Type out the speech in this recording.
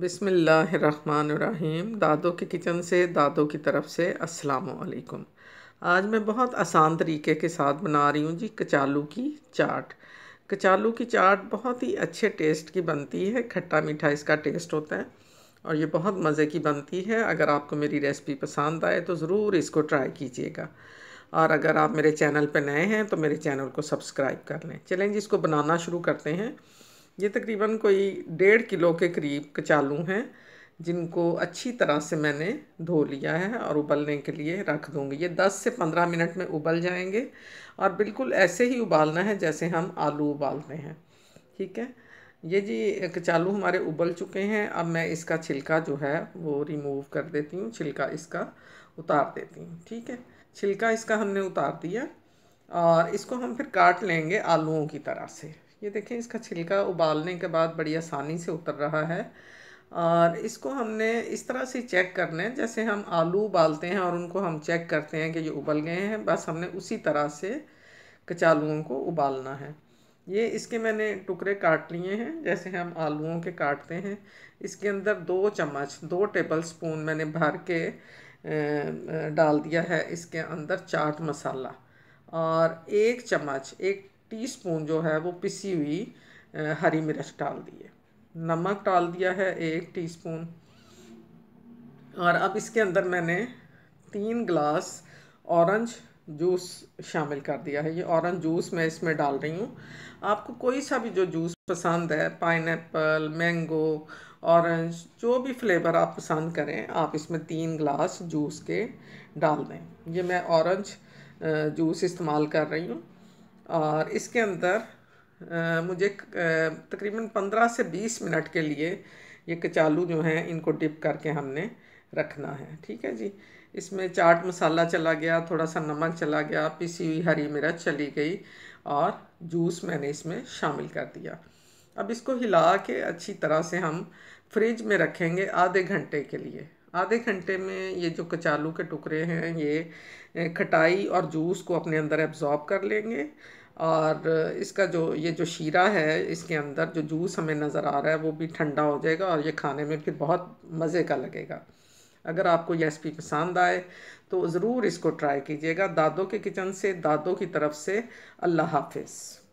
बिसमीम दादो के किचन से दादो की तरफ से अस्सलाम वालेकुम आज मैं बहुत आसान तरीके के साथ बना रही हूँ जी कचालू की चाट कचालू की चाट बहुत ही अच्छे टेस्ट की बनती है खट्टा मीठा इसका टेस्ट होता है और ये बहुत मज़े की बनती है अगर आपको मेरी रेसिपी पसंद आए तो ज़रूर इसको ट्राई कीजिएगा और अगर आप मेरे चैनल पर नए हैं तो मेरे चैनल को सब्सक्राइब कर लें चलें जी इसको बनाना शुरू करते हैं ये तकरीबन कोई डेढ़ किलो के करीब कचालू हैं जिनको अच्छी तरह से मैंने धो लिया है और उबलने के लिए रख दूँगी ये 10 से 15 मिनट में उबल जाएंगे और बिल्कुल ऐसे ही उबालना है जैसे हम आलू उबालते हैं ठीक है ये जी कचालू हमारे उबल चुके हैं अब मैं इसका छिलका जो है वो रिमूव कर देती हूँ छिलका इसका उतार देती हूँ ठीक है छिलका इसका हमने उतार दिया और इसको हम फिर काट लेंगे आलूओं की तरह से ये देखें इसका छिलका उबालने के बाद बड़ी आसानी से उतर रहा है और इसको हमने इस तरह से चेक करना है जैसे हम आलू उबालते हैं और उनको हम चेक करते हैं कि ये उबल गए हैं बस हमने उसी तरह से कचालुओं को उबालना है ये इसके मैंने टुकड़े काट लिए हैं जैसे हम आलूओं के काटते हैं इसके अंदर दो चम्मच दो टेबल स्पून मैंने भर के डाल दिया है इसके अंदर चाट मसाला और एक चम्मच एक टीस्पून जो है वो पिसी हुई हरी मिर्च डाल दिए नमक डाल दिया है एक टीस्पून और अब इसके अंदर मैंने तीन ग्लास ऑरेंज जूस शामिल कर दिया है ये ऑरेंज जूस मैं इसमें डाल रही हूँ आपको कोई सा भी जो जूस पसंद है पाइन मैंगो ऑरेंज जो भी फ्लेवर आप पसंद करें आप इसमें तीन ग्लास जूस के डाल दें ये मैं ऑरेंज जूस इस्तेमाल कर रही हूँ और इसके अंदर मुझे तकरीबन पंद्रह से बीस मिनट के लिए ये कचालू जो हैं इनको डिप करके हमने रखना है ठीक है जी इसमें चाट मसाला चला गया थोड़ा सा नमक चला गया पिसी हुई हरी मिर्च चली गई और जूस मैंने इसमें शामिल कर दिया अब इसको हिला के अच्छी तरह से हम फ्रिज में रखेंगे आधे घंटे के लिए आधे घंटे में ये जो कचालू के टुकड़े हैं ये खटाई और जूस को अपने अंदर एब्ज़ॉर्ब कर लेंगे और इसका जो ये जो शीरा है इसके अंदर जो जूस हमें नज़र आ रहा है वो भी ठंडा हो जाएगा और ये खाने में फिर बहुत मज़े का लगेगा अगर आपको ये रेसिपी पसंद आए तो ज़रूर इसको ट्राई कीजिएगा दादो के किचन से दादो की तरफ से अल्लाह हाफिज़